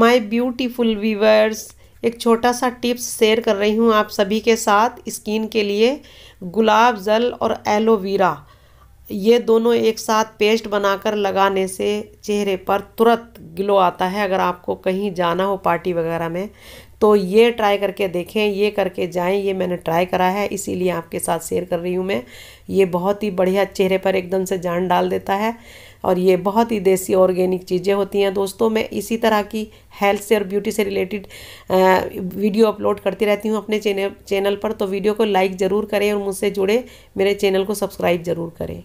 my beautiful viewers एक छोटा सा टिप्स शेयर कर रही हूँ आप सभी के साथ स्किन के लिए गुलाब जल और एलोवेरा ये दोनों एक साथ पेस्ट बनाकर लगाने से चेहरे पर तुरंत ग्लो आता है अगर आपको कहीं जाना हो पार्टी वगैरह में तो ये ट्राई करके देखें ये करके जाएं ये मैंने ट्राई करा है इसीलिए आपके साथ शेयर कर रही हूँ मैं ये बहुत ही बढ़िया चेहरे पर एकदम से जान डाल देता है और ये बहुत ही देसी ऑर्गेनिक चीज़ें होती हैं दोस्तों मैं इसी तरह की हेल्थ से और ब्यूटी से रिलेटेड वीडियो अपलोड करती रहती हूँ अपने चैनल चैनल पर तो वीडियो को लाइक ज़रूर करें और मुझसे जुड़े मेरे चैनल को सब्सक्राइब ज़रूर करें